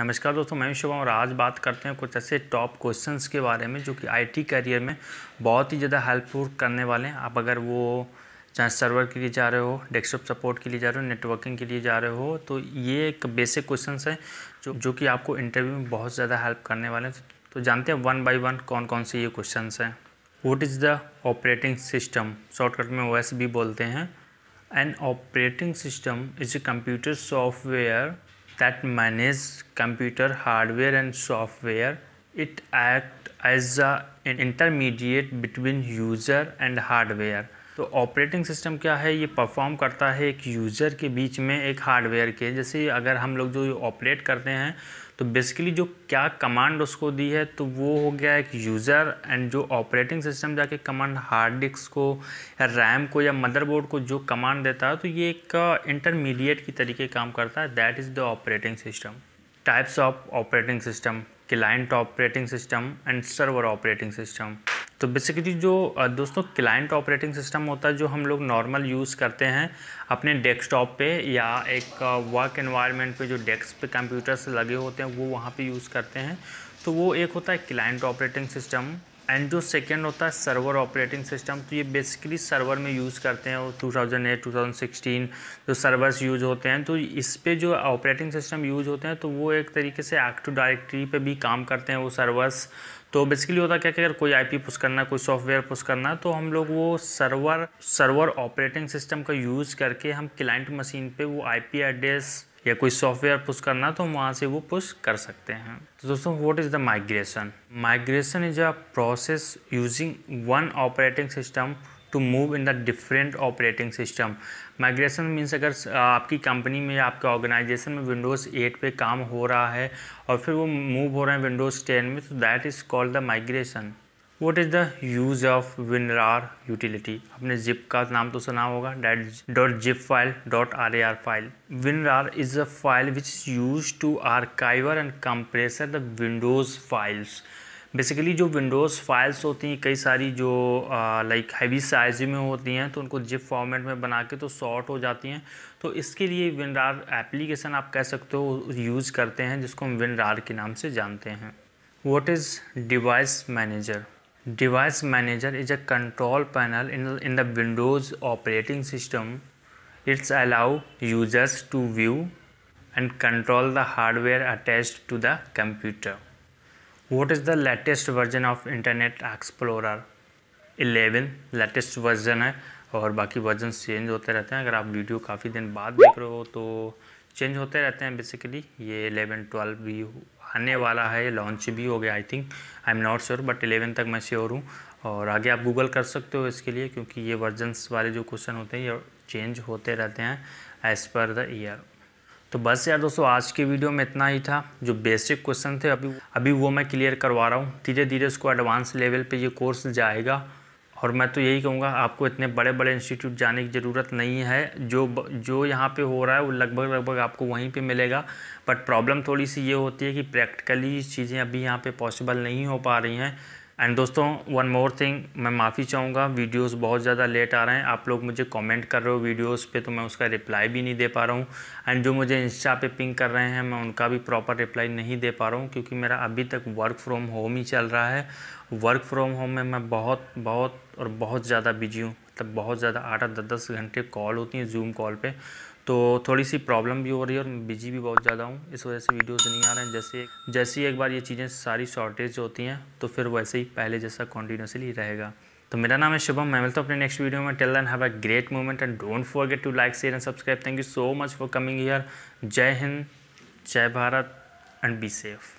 नमस्कार दोस्तों मैं शुभम और आज बात करते हैं कुछ ऐसे टॉप क्वेश्चंस के बारे में जो कि आईटी करियर में बहुत ही ज़्यादा हेल्पफुल करने वाले हैं आप अगर वो चाहे सर्वर के लिए जा रहे हो डेस्कटॉप सपोर्ट के लिए जा रहे हो नेटवर्किंग के लिए जा रहे हो तो ये एक बेसिक क्वेश्चन है जो जो कि आपको इंटरव्यू में बहुत ज़्यादा हेल्प करने वाले हैं तो जानते हैं वन बाई वन कौन कौन से ये क्वेश्चन हैं what is the operating system shortcut में ओ भी बोलते हैं an operating system is a computer software that manage computer hardware and software. It act as a, an intermediate between user and hardware. तो operating system क्या है ये perform करता है एक यूज़र के बीच में एक हार्डवेयर के जैसे अगर हम लोग जो ऑपरेट करते हैं तो बेसिकली जो क्या कमांड उसको दी है तो वो हो गया एक यूज़र एंड जो ऑपरेटिंग सिस्टम जाके कमांड हार्ड डिस्क को या रैम को या मदरबोर्ड को जो कमांड देता है तो ये एक इंटरमीडिएट की तरीके काम करता है that is the operating system types of operating system client operating system and server operating system तो बेसिकली जो दोस्तों क्लाइंट ऑपरेटिंग सिस्टम होता है जो हम लोग नॉर्मल यूज़ करते हैं अपने डेस्कटॉप पे या एक वर्क एनवायरनमेंट पे जो डेस्क पे कंप्यूटर्स लगे होते हैं वो वहाँ पे यूज़ करते हैं तो वो एक होता है क्लाइंट ऑपरेटिंग सिस्टम एंड जो सेकेंड होता है सर्वर ऑपरेटिंग सिस्टम तो ये बेसिकली सर्वर में यूज़ करते हैं two thousand eight two thousand sixteen जो सर्वर्स यूज होते हैं तो इस पर जो ऑपरेटिंग सिस्टम यूज होते हैं तो वो एक तरीके से एक्टिव डायरेक्टरी पे भी काम करते हैं वो सर्वर्स तो बेसिकली होता क्या कि अगर कोई आईपी पुश करना कोई सॉफ्टवेयर पुश करना तो हम लोग वो सर्वर सर्वर ऑपरेटिंग सिस्टम का यूज़ करके हम क्लाइंट मशीन पे वो आईपी एड्रेस या कोई सॉफ्टवेयर पुश करना तो हम वहाँ से वो पुश कर सकते हैं तो दोस्तों what is the migration migration is a process using one operating system to move in the different operating system migration means अगर आपकी कंपनी में या आपके ऑर्गेनाइजेशन में विंडोज़ एट पे काम हो रहा है और फिर वो मूव हो रहे हैं विंडोज़ टेन में तो that is called the migration what is the use of WinRAR utility आपने जिप का नाम तो सुना होगा that dot zip file dot R A R file is a file which is use to आर काइवर and compressor the Windows files basically जो Windows files होती हैं कई सारी जो लाइक हैवी साइज में होती हैं तो उनको जिप फॉर्मेट में बना के तो शॉर्ट हो जाती हैं तो इसके लिए विनरार एप्लीकेशन आप कह सकते हो यूज़ करते हैं जिसको हम विनरार के नाम से जानते हैं what is device manager Device Manager is a control panel in, in the Windows operating system. It's allow users to view and control the hardware attached to the computer. What is the latest version of Internet Explorer? 11 latest version है और बाकी version change होते रहते हैं अगर आप video काफ़ी दिन बाद देख रहे हो तो चेंज होते रहते हैं बेसिकली ये एलेवन ट्वेल्व भी आने वाला है लॉन्च भी हो गया I think I am not sure but eleven तक मैं श्योर हूँ और आगे आप गूगल कर सकते हो इसके लिए क्योंकि ये वर्जन्स वाले जो क्वेश्चन होते हैं ये चेंज होते रहते हैं एज़ पर द ईयर तो बस यार दोस्तों आज की वीडियो में इतना ही था जो बेसिक क्वेश्चन थे अभी अभी वो मैं क्लियर करवा रहा हूँ धीरे धीरे उसको एडवांस लेवल पे ये कोर्स जाएगा और मैं तो यही कहूँगा आपको इतने बड़े बड़े इंस्टीट्यूट जाने की ज़रूरत नहीं है जो जो यहाँ पे हो रहा है वो लगभग लगभग आपको वहीं पे मिलेगा बट प्रॉब्लम थोड़ी सी ये होती है कि प्रैक्टिकली चीज़ें अभी यहाँ पे पॉसिबल नहीं हो पा रही हैं एंड दोस्तों वन मोर थिंग मैं माफ़ी चाहूँगा वीडियोस बहुत ज़्यादा लेट आ रहे हैं आप लोग मुझे कमेंट कर रहे हो वीडियोस पे तो मैं उसका रिप्लाई भी नहीं दे पा रहा हूँ एंड जो मुझे इंस्टा पे पिंग कर रहे हैं मैं उनका भी प्रॉपर रिप्लाई नहीं दे पा रहा हूँ क्योंकि मेरा अभी तक वर्क फ्रॉम होम ही चल रहा है वर्क फ्रॉम होम में मैं बहुत बहुत और बहुत ज़्यादा बिजी हूँ मतलब बहुत ज़्यादा आठ आठ दस दस घंटे कॉल होती हैं जूम कॉल पर तो थोड़ी सी प्रॉब्लम भी हो रही है और बिजी भी बहुत ज़्यादा हूँ इस वजह से वीडियोस नहीं आ रहे हैं जैसे जैसे ही एक बार ये चीज़ें सारी शॉर्टेज होती हैं तो फिर वैसे ही पहले जैसा कॉन्टीन्यूसली रहेगा तो मेरा नाम है शुभम मैं मिलता हूँ अपने नेक्स्ट वीडियो में till then have a great moment and don't forget to like share and subscribe thank you so much for coming here जय हिंद जय भारत एंड बी सेफ